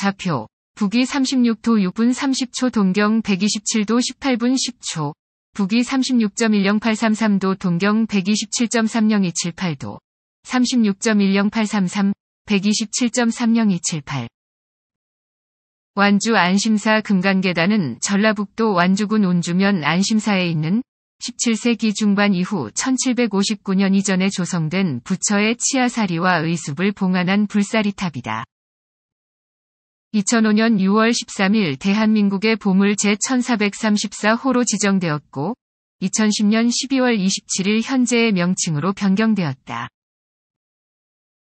좌표, 북위 36도 6분 30초 동경 127도 18분 10초, 북위 36.10833도 동경 127.30278도, 36.10833, 127.30278. 완주 안심사 금강계단은 전라북도 완주군 온주면 안심사에 있는 17세기 중반 이후 1759년 이전에 조성된 부처의 치아사리와 의습을 봉안한 불사리탑이다. 2005년 6월 13일 대한민국의 보물 제1434호로 지정되었고 2010년 12월 27일 현재의 명칭으로 변경되었다.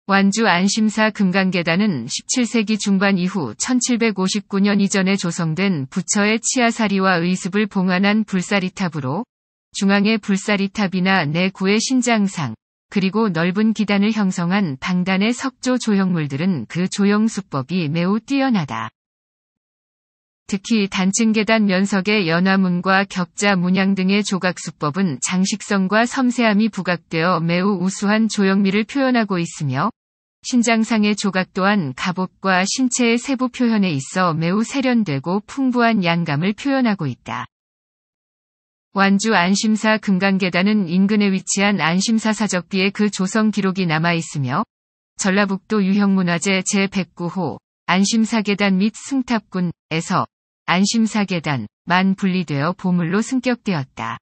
완주 안심사 금강계단은 17세기 중반 이후 1759년 이전에 조성된 부처의 치아사리와 의습을 봉안한 불사리탑으로 중앙의 불사리탑이나 내구의 신장상, 그리고 넓은 기단을 형성한 방단의 석조 조형물들은 그 조형 수법이 매우 뛰어나다. 특히 단층 계단 면석의 연화문과 격자 문양 등의 조각 수법은 장식성과 섬세함이 부각되어 매우 우수한 조형미를 표현하고 있으며 신장상의 조각 또한 갑옷과 신체의 세부 표현에 있어 매우 세련되고 풍부한 양감을 표현하고 있다. 완주 안심사 금강계단은 인근에 위치한 안심사 사적비의 그 조성 기록이 남아 있으며 전라북도 유형문화재 제109호 안심사계단 및 승탑군에서 안심사계단만 분리되어 보물로 승격되었다.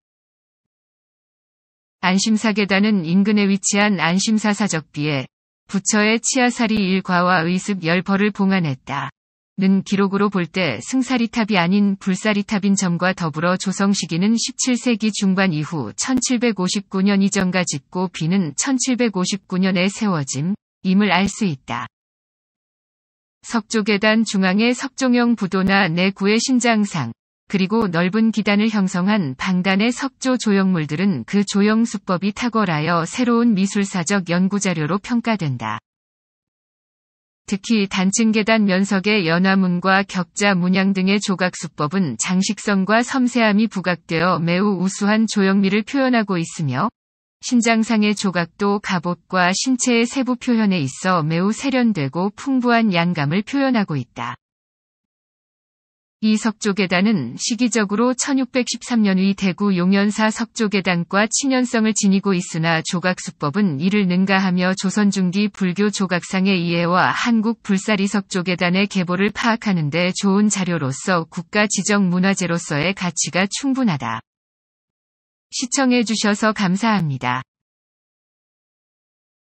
안심사계단은 인근에 위치한 안심사 사적비에 부처의 치아살이 일과와 의습 열벌을 봉안했다. 는 기록으로 볼 때 승사리탑이 아닌 불사리탑인 점과 더불어 조성 시기는 17세기 중반 이후 1759년 이전과 짓고 비는 1759년에 세워짐임을 알 수 있다. 석조 계단 중앙의 석종형 부도나 내구의 신장상 그리고 넓은 기단을 형성한 방단의 석조 조형물들은 그 조형 수법이 탁월하여 새로운 미술사적 연구 자료로 평가된다. 특히 단층 계단 면석의 연화문과 격자 문양 등의 조각 수법은 장식성과 섬세함이 부각되어 매우 우수한 조형미를 표현하고 있으며 신장상의 조각도 갑옷과 신체의 세부 표현에 있어 매우 세련되고 풍부한 양감을 표현하고 있다. 이 석조계단은 시기적으로 1613년의 대구 용연사 석조계단과 친연성을 지니고 있으나 조각수법은 이를 능가하며 조선 중기 불교 조각상의 이해와 한국 불사리 석조계단의 계보를 파악하는 데 좋은 자료로서 국가 지정 문화재로서의 가치가 충분하다. 시청해주셔서 감사합니다.